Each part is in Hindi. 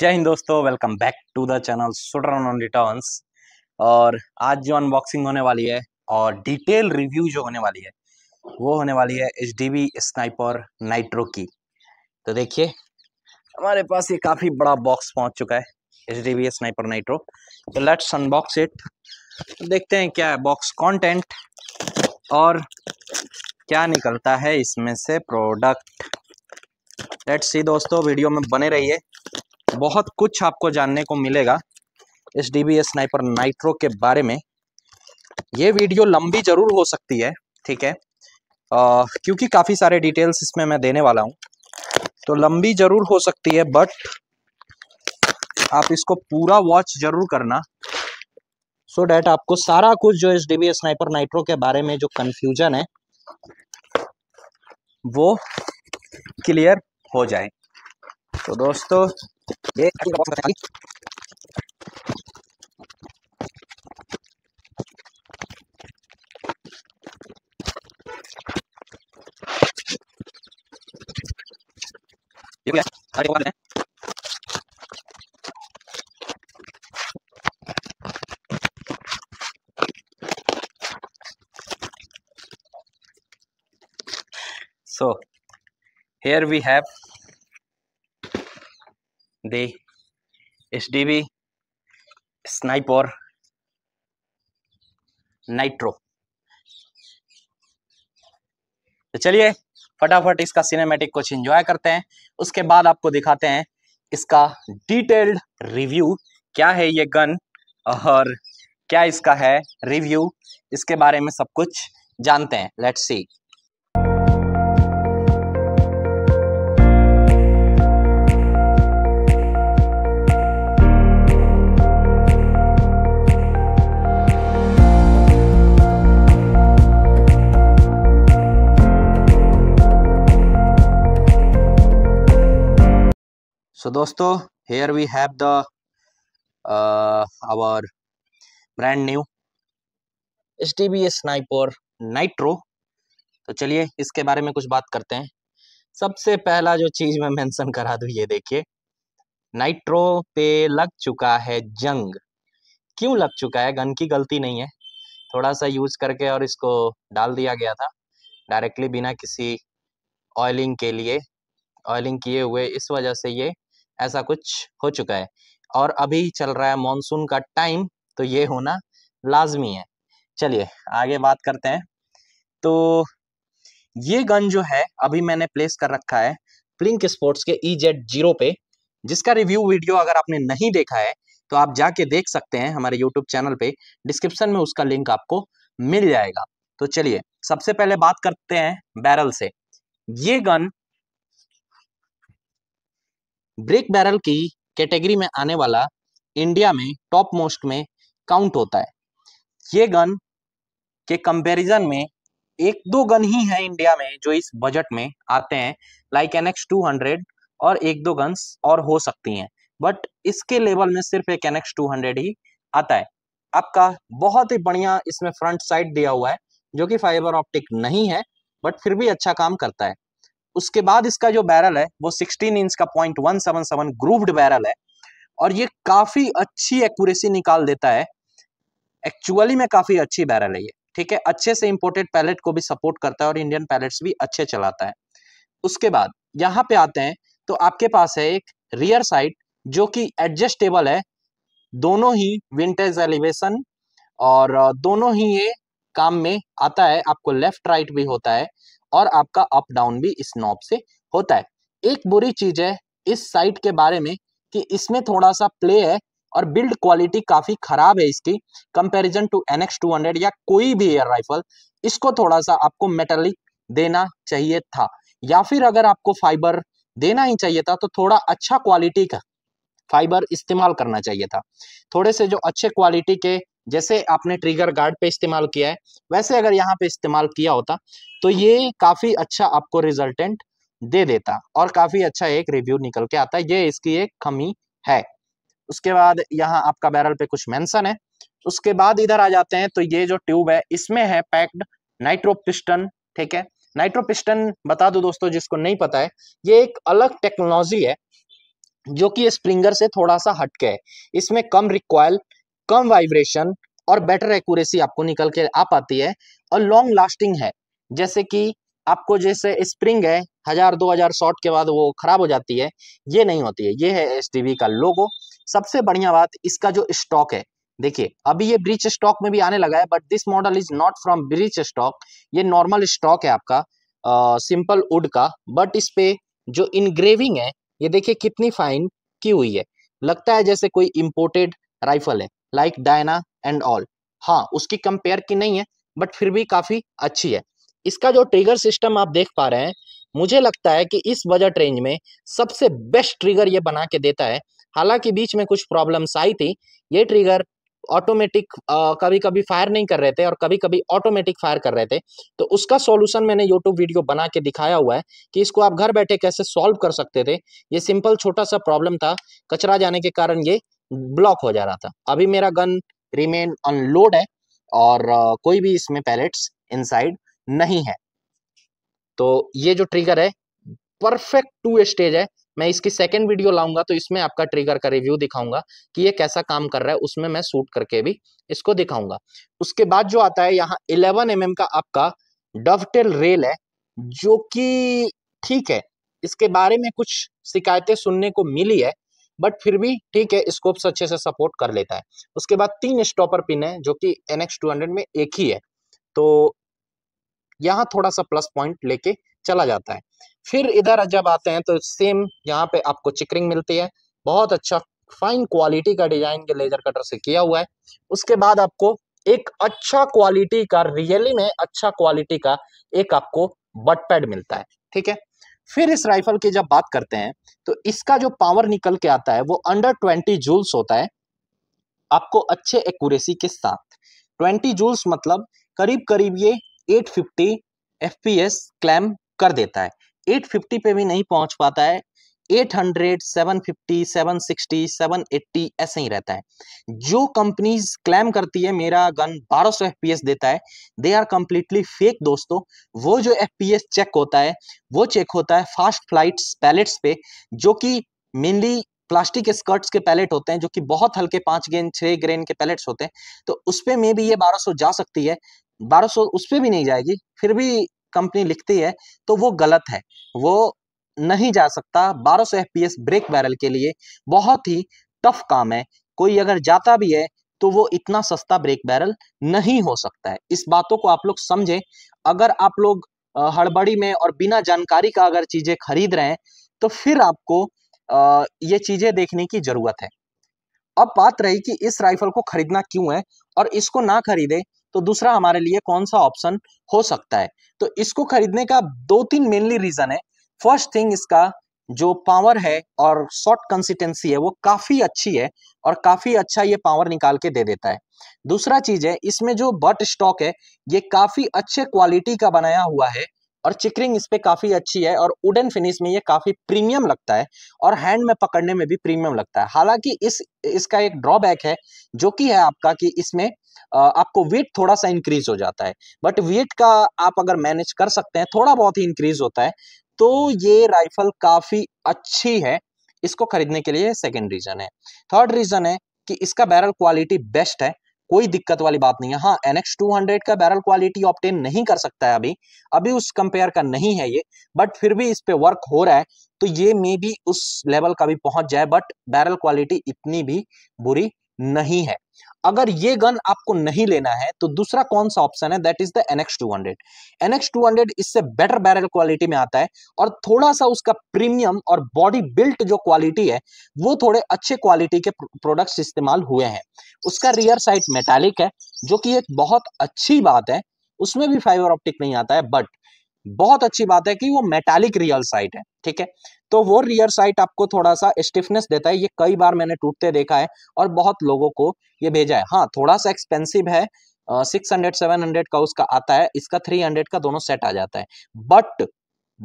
जय हिंद दोस्तों welcome back to the channel सुडरन ऑन रिटर्न्स और आज जो अनबॉक्सिंग होने वाली है और डिटेल रिव्यू जो होने वाली है वो होने वाली है एच स्नाइपर नाइट्रो की तो देखिए हमारे पास ये काफ़ी बड़ा बॉक्स पहुंच चुका है एच स्नाइपर नाइट्रो तो लेट्स अनबॉक्स इट देखते हैं क्या है बॉक्स कॉन्टेंट और क्या निकलता है इसमें से प्रोडक्ट लेट्स सी दोस्तों वीडियो में बने रहिए बहुत कुछ आपको जानने को मिलेगा S D B sniper nitro के बारे में ये वीडियो लंबी ज़रूर हो सकती है ठीक है आ, क्योंकि काफ़ी सारे डिटेल्स इसमें मैं देने वाला हूँ तो लंबी ज़रूर हो सकती है बट आप इसको पूरा वॉच ज़रूर करना सो so डैट आपको सारा कुछ जो S D B sniper nitro के बारे में जो कन्फ्यूजन है वो क्लियर हो जाए तो दोस्तों で、ありがとうございます。Yuk ya, ada kemana ya? So, here we have the SDB sniper nitro तो चलिए फटाफट इसका सिनेमैटिक कुछ एंजॉय करते हैं उसके बाद आपको दिखाते हैं इसका डिटेल्ड रिव्यू क्या है ये गन और क्या इसका है रिव्यू इसके बारे में सब कुछ जानते हैं let's see so we have the our brand new our brand B S sniper nitro तो चलिए इसके बारे में कुछ बात करते हैं सबसे पहला जो चीज़ मैं मेंशन करा दू ये देखिए नाइट्रो पे लग चुका है जंग क्यों लग चुका है गन की गलती नहीं है थोड़ा सा यूज करके और इसको डाल दिया गया था डायरेक्टली बिना किसी ऑयलिंग के लिए ऑयलिंग किए हुए इस वजह से ये ऐसा कुछ हो चुका है और अभी चल रहा है मानसून का टाइम तो ये होना लाजमी है चलिए आगे बात करते हैं तो ये गन जो है अभी मैंने प्लेस कर रखा है प्लिंक स्पोर्ट्स के ई जेड जीरो पे जिसका रिव्यू वीडियो अगर आपने नहीं देखा है तो आप जाके देख सकते हैं हमारे यूट्यूब चैनल पे डिस्क्रिप्शन में उसका लिंक आपको मिल जाएगा तो चलिए सबसे पहले बात करते हैं बैरल से ये गन ब्रेक बैरल की कैटेगरी में आने वाला इंडिया में टॉप मोस्ट में काउंट होता है ये गन के कंपैरिजन में एक दो गन ही है इंडिया में जो इस बजट में आते हैं like N X two hundred और एक दो गन्स और हो सकती हैं बट इसके लेवल में सिर्फ एक एन एक्स टू हंड्रेड ही आता है आपका बहुत ही बढ़िया इसमें फ्रंट साइड दिया हुआ है जो कि फाइबर ऑप्टिक नहीं है बट फिर भी अच्छा काम करता है उसके बाद इसका जो बैरल है वो 16 इंच का point one seven seven grooved barrel है और ये काफी अच्छी एक्यूरेसी निकाल देता है एक्चुअली में काफी अच्छी बैरल है ये ठीक है अच्छे से इम्पोर्टेड पैलेट को भी सपोर्ट करता है और इंडियन पैलेट्स भी अच्छे चलाता है उसके बाद यहाँ पे आते हैं तो आपके पास है एक रियर साइड जो कि एडजस्टेबल है दोनों ही विंटेज एलिवेशन और दोनों ही ये काम में आता है आपको लेफ्ट राइट भी होता है और आपका अप डाउन भी इस नॉब से होता है एक बुरी चीज है इस साइट के बारे में कि इसमें थोड़ा सा प्ले है और बिल्ड क्वालिटी काफी खराब है इसकी comparison to N X two hundred या कोई भी एयर राइफल इसको थोड़ा सा आपको मेटलिक देना चाहिए था या फिर अगर आपको फाइबर देना ही चाहिए था तो थोड़ा अच्छा क्वालिटी का फाइबर इस्तेमाल करना चाहिए था थोड़े से जो अच्छे क्वालिटी के जैसे आपने ट्रिगर गार्ड पे इस्तेमाल किया है वैसे अगर यहाँ पे इस्तेमाल किया होता तो ये काफ़ी अच्छा आपको रिजल्टेंट दे देता और काफ़ी अच्छा एक रिव्यू निकल के आता है ये इसकी एक कमी है उसके बाद यहाँ आपका बैरल पे कुछ मेंशन है उसके बाद इधर आ जाते हैं तो ये जो ट्यूब है इसमें है पैक्ड नाइट्रो पिस्टन ठीक है नाइट्रो पिस्टन बता दो दोस्तों जिसको नहीं पता है ये एक अलग टेक्नोलॉजी है जो कि स्प्रिंगर से थोड़ा सा हटके है इसमें कम रिक्वायल कम वाइब्रेशन और बेटर एक्यूरेसी आपको निकल के आ पाती है और लॉन्ग लास्टिंग है जैसे कि आपको जैसे स्प्रिंग है हजार दो हजार शॉट के बाद वो खराब हो जाती है ये नहीं होती है ये है एस का लोगो सबसे बढ़िया बात इसका जो स्टॉक है देखिए अभी ये ब्रिच स्टॉक में भी आने लगा है but this model is not from birch stock ये नॉर्मल स्टॉक है आपका सिंपल वुड का बट इस पे जो इनग्रेविंग है ये देखिए कितनी फाइन की हुई है लगता है जैसे कोई इम्पोर्टेड राइफल है लाइक डायना एंड ऑल हाँ उसकी कंपेयर की नहीं है बट फिर भी काफ़ी अच्छी है इसका जो ट्रिगर सिस्टम आप देख पा रहे हैं मुझे लगता है कि इस बजट रेंज में सबसे बेस्ट ट्रिगर ये बना के देता है हालांकि बीच में कुछ प्रॉब्लम्स आई थी ये ट्रिगर ऑटोमेटिक कभी कभी फायर नहीं कर रहे थे और कभी कभी ऑटोमेटिक फायर कर रहे थे तो उसका सॉल्यूशन मैंने यूट्यूब वीडियो बना के दिखाया हुआ है कि इसको आप घर बैठे कैसे सॉल्व कर सकते थे ये सिंपल छोटा सा प्रॉब्लम था कचरा जाने के कारण ये ब्लॉक हो जा रहा था अभी मेरा गन रिमेन अनलोड है और कोई भी इसमें पैलेट्स इनसाइड नहीं है तो ये जो ट्रिगर है परफेक्ट टू स्टेज है मैं इसकी सेकेंड वीडियो लाऊंगा तो इसमें आपका ट्रिगर का रिव्यू दिखाऊंगा कि ये कैसा काम कर रहा है उसमें मैं सूट करके भी इसको दिखाऊंगा उसके बाद जो आता है यहाँ इलेवन एम का आपका डवटेल रेल है जो कि ठीक है इसके बारे में कुछ शिकायतें सुनने को मिली है बट फिर भी ठीक है स्कोप्स अच्छे से सपोर्ट कर लेता है उसके बाद तीन स्टॉपर पिन है जो कि एन एक्स में एक ही है तो यहाँ थोड़ा सा प्लस पॉइंट लेके चला जाता है फिर इधर जब आते हैं तो सेम यहाँ पे आपको चिकरिंग मिलती है बहुत अच्छा फाइन क्वालिटी का डिजाइन के लेजर कटर से किया हुआ है उसके बाद आपको एक अच्छा क्वालिटी का रियली में अच्छा क्वालिटी का एक आपको बट पैड मिलता है ठीक है फिर इस राइफल की जब बात करते हैं तो इसका जो पावर निकल के आता है वो अंडर ट्वेंटी जूल्स होता है आपको अच्छे एक्यूरेसी के साथ ट्वेंटी जूल्स मतलब करीब करीब ये 850 एफपीएस क्लैम कर देता है 850 पे भी नहीं पहुंच पाता है eight hundred seven fifty seven sixty seven eighty ऐसे ही रहता है जो कंपनीज क्लेम करती है मेरा गन 1200 सौ देता है दे आर कम्प्लीटली फेक दोस्तों वो जो एफ चेक होता है वो चेक होता है फास्ट फ्लाइट पैलेट्स पे जो कि मेनली प्लास्टिक स्कर्ट्स के पैलेट होते हैं जो कि बहुत हल्के पांच ग्रेन छह ग्रेन के पैलेट्स होते हैं तो उसपे में भी ये 1200 जा सकती है 1200 उस पर भी नहीं जाएगी फिर भी कंपनी लिखती है तो वो गलत है वो नहीं जा सकता 1200 सौ एफ ब्रेक बैरल के लिए बहुत ही टफ काम है कोई अगर जाता भी है तो वो इतना सस्ता ब्रेक बैरल नहीं हो सकता है इस बातों को आप लोग समझें अगर आप लोग हड़बड़ी में और बिना जानकारी का अगर चीज़ें खरीद रहे हैं तो फिर आपको ये चीज़ें देखने की ज़रूरत है अब बात रही कि इस राइफल को खरीदना क्यों है और इसको ना खरीदे तो दूसरा हमारे लिए कौन सा ऑप्शन हो सकता है तो इसको खरीदने का दो तीन मेनली रीज़न है फर्स्ट थिंग इसका जो पावर है और शॉर्ट कंसिस्टेंसी है वो काफ़ी अच्छी है और काफ़ी अच्छा ये पावर निकाल के दे देता है दूसरा चीज़ है इसमें जो बट स्टॉक है ये काफ़ी अच्छे क्वालिटी का बनाया हुआ है और चिकरिंग इस पर काफ़ी अच्छी है और वुडन फिनिश में ये काफ़ी प्रीमियम लगता है और हैंड में पकड़ने में भी प्रीमियम लगता है हालांकि इस इसका एक ड्रॉबैक है जो कि है आपका कि इसमें आपको वेट थोड़ा सा इंक्रीज हो जाता है बट वेट का आप अगर मैनेज कर सकते हैं थोड़ा बहुत ही इंक्रीज होता है तो ये राइफल काफ़ी अच्छी है इसको खरीदने के लिए सेकेंड रीज़न है थर्ड रीज़न है कि इसका बैरल क्वालिटी बेस्ट है कोई दिक्कत वाली बात नहीं है हाँ एन एक्स टू हंड्रेड का बैरल क्वालिटी ऑप्टेन नहीं कर सकता है अभी अभी उस कंपेयर का नहीं है ये बट फिर भी इस पर वर्क हो रहा है तो ये मे भी उस लेवल का भी पहुंच जाए बट बैरल क्वालिटी इतनी भी बुरी नहीं है अगर ये गन आपको नहीं लेना है तो दूसरा कौन सा ऑप्शन है that is the NX two hundred NX two hundred इससे बेटर बैरल क्वालिटी में आता है और थोड़ा सा उसका प्रीमियम और बॉडी बिल्ट जो क्वालिटी है वो थोड़े अच्छे क्वालिटी के प्रोडक्ट्स इस्तेमाल हुए हैं उसका रियर साइड मेटालिक है जो कि एक बहुत अच्छी बात है उसमें भी फाइबर ऑप्टिक नहीं आता है बट बहुत अच्छी बात है कि वो मेटालिक रियल साइट है ठीक है तो वो रियर साइट आपको थोड़ा सा स्टिफनेस देता है ये कई बार मैंने टूटते देखा है और बहुत लोगों को ये भेजा है हाँ थोड़ा सा एक्सपेंसिव है सिक्स हंड्रेड सेवन हंड्रेड का उसका आता है इसका थ्री हंड्रेड का दोनों सेट आ जाता है बट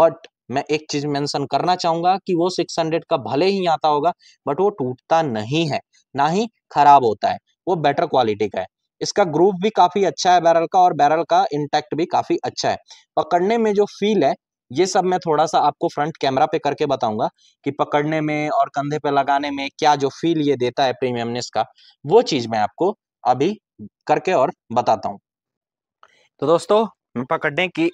बट मैं एक चीज मेंशन करना चाहूंगा कि वो सिक्स हंड्रेड का भले ही आता होगा बट वो टूटता नहीं है ना ही खराब होता है वो बेटर क्वालिटी का है इसका ग्रुप भी काफी अच्छा है बैरल का और बैरल का इंटैक्ट भी काफी अच्छा है पकड़ने में जो फील है ये सब मैं थोड़ा सा आपको फ्रंट कैमरा पे करके बताऊंगा कि पकड़ने में और कंधे पे लगाने में क्या जो फील ये देता है प्रीमियमनेस का वो चीज़ मैं आपको अभी करके और बताता हूँ तो दोस्तों मैं पकड़ने की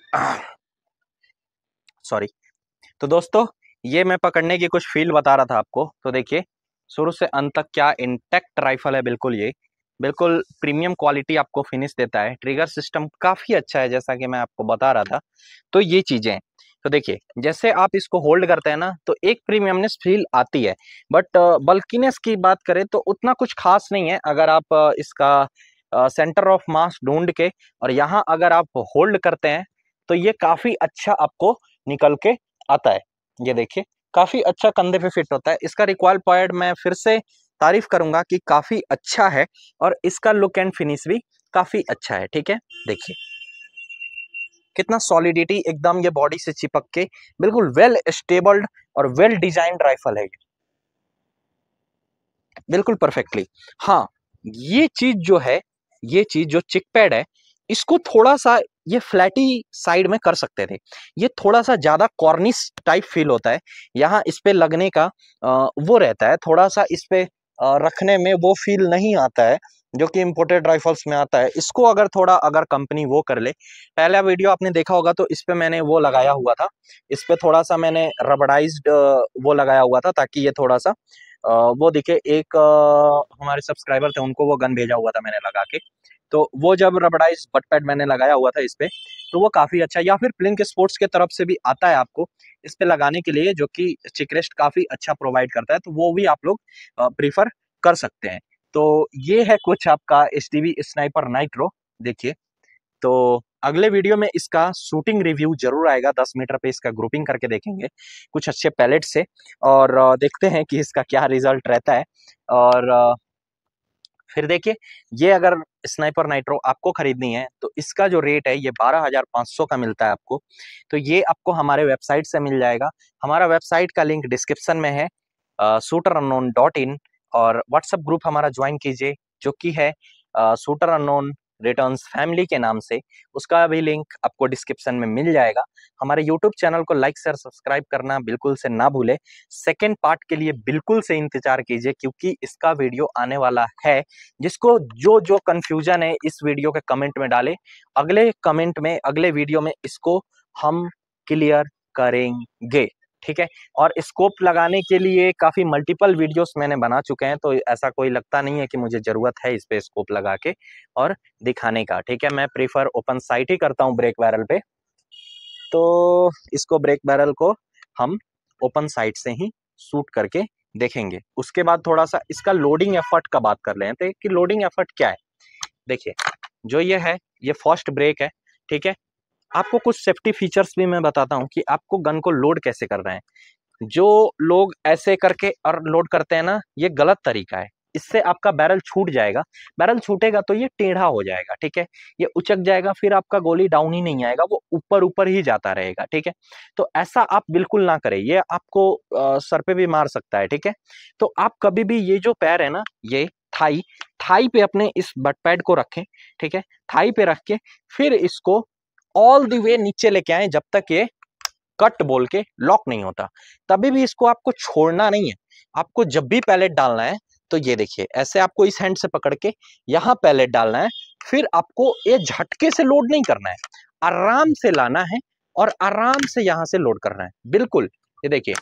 सॉरी तो दोस्तों ये मैं पकड़ने की कुछ फील बता रहा था आपको तो देखिए शुरू से अंत तक क्या इंटेक्ट राइफल है बिल्कुल ये बिल्कुल प्रीमियम क्वालिटी आपको फिनिश देता है ट्रिगर सिस्टम काफ़ी अच्छा है जैसा कि मैं आपको बता रहा था तो ये चीज़ें तो देखिए जैसे आप इसको होल्ड करते हैं ना तो एक प्रीमियमनेस फील आती है बट बल्किनेस की बात करें तो उतना कुछ खास नहीं है अगर आप इसका सेंटर ऑफ मास ढूंढ के और यहाँ अगर आप होल्ड करते हैं तो ये काफ़ी अच्छा आपको निकल के आता है ये देखिए काफ़ी अच्छा कंधे पे फिट होता है इसका रिक्वायर पॉइंट मैं फिर से तारीफ करूंगा कि काफ़ी अच्छा है और इसका लुक एंड फिनिश भी काफ़ी अच्छा है ठीक है देखिए कितना सॉलिडिटी एकदम ये बॉडी से चिपक के बिल्कुल वेल स्टेबल्ड और वेल डिजाइंड राइफल है बिल्कुल परफेक्टली हाँ ये चीज जो है ये चीज जो चिक पैड है इसको थोड़ा सा ये फ्लैटी साइड में कर सकते थे ये थोड़ा सा ज़्यादा कॉर्निस टाइप फील होता है यहाँ इस पे लगने का वो रहता है थोड़ा सा इस पे रखने में वो फील नहीं आता है जो कि इम्पोर्टेड राइफल्स में आता है इसको अगर थोड़ा अगर कंपनी वो कर ले पहला वीडियो आपने देखा होगा तो इस पर मैंने वो लगाया हुआ था इस पर थोड़ा सा मैंने रबडाइज वो लगाया हुआ था ताकि ये थोड़ा सा वो दिखे एक हमारे सब्सक्राइबर थे उनको वो गन भेजा हुआ था मैंने लगा के तो वो जब रबडाइज बट पैड मैंने लगाया हुआ था इस पर तो वो काफ़ी अच्छा या फिर प्लिंक स्पोर्ट्स के तरफ से भी आता है आपको इस पर लगाने के लिए जो कि चिकरेस्ट काफ़ी अच्छा प्रोवाइड करता है तो वो भी आप लोग प्रीफर कर सकते हैं तो ये है कुछ आपका एस स्नाइपर नाइट्रो देखिए तो अगले वीडियो में इसका शूटिंग रिव्यू जरूर आएगा 10 मीटर पे इसका ग्रुपिंग करके देखेंगे कुछ अच्छे पैलेट से और देखते हैं कि इसका क्या रिजल्ट रहता है और फिर देखिए ये अगर स्नाइपर नाइट्रो आपको खरीदनी है तो इसका जो रेट है ये 12,500 का मिलता है आपको तो ये आपको हमारे वेबसाइट से मिल जाएगा हमारा वेबसाइट का लिंक डिस्क्रिप्शन में है शूटर अनोन डॉट इन और व्हाट्सएप ग्रुप हमारा ज्वाइन कीजिए जो कि है शूटर अनोन रिटर्न फैमिली के नाम से उसका भी लिंक आपको डिस्क्रिप्शन में मिल जाएगा हमारे यूट्यूब चैनल को लाइक शेयर सब्सक्राइब करना बिल्कुल से ना भूले सेकेंड पार्ट के लिए बिल्कुल से इंतजार कीजिए क्योंकि इसका वीडियो आने वाला है जिसको जो जो कन्फ्यूजन है इस वीडियो के कमेंट में डाले अगले कमेंट में अगले वीडियो में इसको हम क्लियर करेंगे ठीक है और स्कोप लगाने के लिए काफ़ी मल्टीपल वीडियोस मैंने बना चुके हैं तो ऐसा कोई लगता नहीं है कि मुझे ज़रूरत है इस पर स्कोप लगा के और दिखाने का ठीक है मैं प्रीफर ओपन साइट ही करता हूँ ब्रेक बैरल पे तो इसको ब्रेक बैरल को हम ओपन साइट से ही शूट करके देखेंगे उसके बाद थोड़ा सा इसका लोडिंग एफर्ट का बात कर ले तो कि लोडिंग एफर्ट क्या है देखिए जो ये है ये फर्स्ट ब्रेक है ठीक है आपको कुछ सेफ्टी फीचर्स भी मैं बताता हूँ कि आपको गन को लोड कैसे कर रहे हैं जो लोग ऐसे करके और लोड करते हैं ना ये गलत तरीका है इससे आपका बैरल छूट जाएगा बैरल छूटेगा तो ये टेढ़ा हो जाएगा ठीक है ये उचक जाएगा फिर आपका गोली डाउन ही नहीं आएगा वो ऊपर ऊपर ही जाता रहेगा ठीक है तो ऐसा आप बिल्कुल ना करें ये आपको आ, सर पे भी मार सकता है ठीक है तो आप कभी भी ये जो पैर है ना ये थाई थाई पे अपने इस बट पैड को रखें ठीक है थाई पे रख के फिर इसको ऑल दी वे नीचे लेके आए जब तक ये कट बोल के लॉक नहीं होता तभी भी इसको आपको छोड़ना नहीं है आपको जब भी पैलेट डालना है तो ये देखिए ऐसे आपको इस हैंड से पकड़ के यहाँ पैलेट डालना है फिर आपको ये झटके से लोड नहीं करना है आराम से लाना है और आराम से यहाँ से लोड करना है बिल्कुल ये देखिए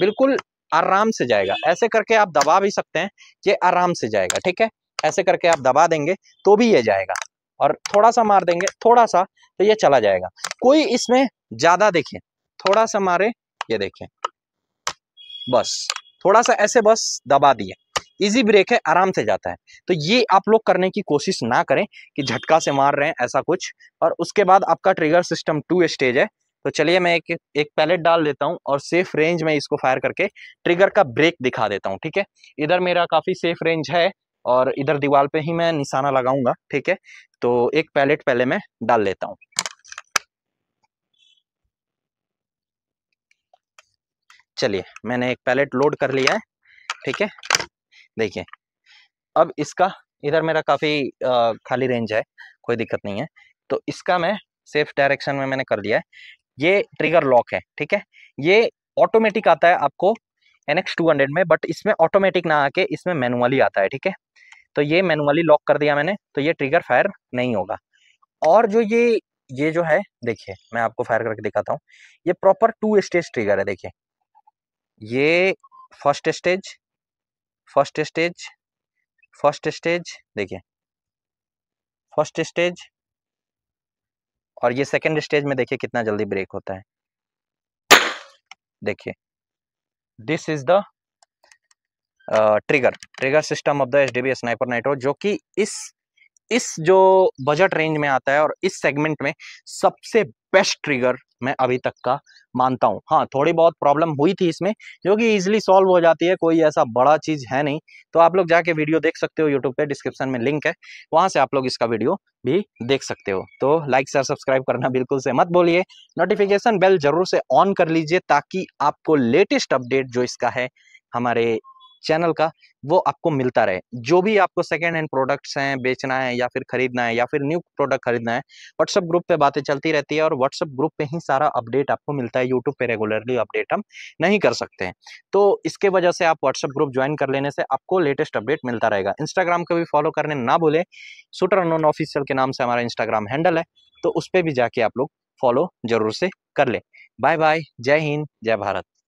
बिल्कुल आराम से जाएगा ऐसे करके आप दबा भी सकते हैं ये आराम से जाएगा ठीक है ऐसे करके आप दबा देंगे तो भी ये जाएगा और थोड़ा सा मार देंगे थोड़ा सा तो ये चला जाएगा कोई इसमें ज़्यादा देखे थोड़ा सा मारे ये देखें बस थोड़ा सा ऐसे बस दबा दिए इजी ब्रेक है आराम से जाता है तो ये आप लोग करने की कोशिश ना करें कि झटका से मार रहे हैं ऐसा कुछ और उसके बाद आपका ट्रिगर सिस्टम टू स्टेज है तो चलिए मैं एक एक पैलेट डाल देता हूँ और सेफ रेंज में इसको फायर करके ट्रिगर का ब्रेक दिखा देता हूँ ठीक है इधर मेरा काफ़ी सेफ रेंज है और इधर दीवार पे ही मैं निशाना लगाऊंगा ठीक है तो एक पैलेट पहले मैं डाल लेता हूँ चलिए मैंने एक पैलेट लोड कर लिया है ठीक है देखिए अब इसका इधर मेरा काफ़ी खाली रेंज है कोई दिक्कत नहीं है तो इसका मैं सेफ डायरेक्शन में मैंने कर लिया है ये ट्रिगर लॉक है ठीक है ये ऑटोमेटिक आता है आपको एन एक्स टू हंड्रेड में बट इसमें ऑटोमेटिक ना आके इसमें मैनुअली आता है ठीक है तो ये मैनुअली लॉक कर दिया मैंने तो ये ट्रिगर फायर नहीं होगा और जो ये ये जो है देखिए मैं आपको फायर करके दिखाता हूँ ये प्रॉपर टू स्टेज ट्रिगर है देखिए ये first stage first stage first stage देखिए फर्स्ट स्टेज और ये सेकंड स्टेज में देखिए कितना जल्दी ब्रेक होता है देखिए this is the trigger trigger system of the H D B sniper nitro जो कि इस इस जो बजट रेंज में आता है और इस सेगमेंट में सबसे बेस्ट ट्रिगर मैं अभी तक का मानता हूँ हाँ थोड़ी बहुत प्रॉब्लम हुई थी इसमें जो कि इजिली सॉल्व हो जाती है कोई ऐसा बड़ा चीज़ है नहीं तो आप लोग जाके वीडियो देख सकते हो यूट्यूब पे डिस्क्रिप्शन में लिंक है वहाँ से आप लोग इसका वीडियो भी देख सकते हो तो लाइक शेयर सब्सक्राइब करना बिल्कुल से मत बोलिए नोटिफिकेशन बेल जरूर से ऑन कर लीजिए ताकि आपको लेटेस्ट अपडेट जो इसका है हमारे चैनल का वो आपको मिलता रहे जो भी आपको सेकेंड हैंड प्रोडक्ट्स हैं बेचना है या फिर खरीदना है या फिर न्यू प्रोडक्ट खरीदना है व्हाट्सअप ग्रुप पे बातें चलती रहती है और व्हाट्सअप ग्रुप पे ही सारा अपडेट आपको मिलता है यूट्यूब पे रेगुलरली अपडेट हम नहीं कर सकते हैं तो इसके वजह से आप व्हाट्सअप ग्रुप ज्वाइन कर लेने से आपको लेटेस्ट अपडेट मिलता रहेगा इंस्टाग्राम को भी फॉलो करने ना बोले सुटर अनोन ऑफिशियल के नाम से हमारा इंस्टाग्राम हैंडल है तो उस पर भी जाके आप लोग फॉलो जरूर से कर ले बाय बाय जय हिंद जय भारत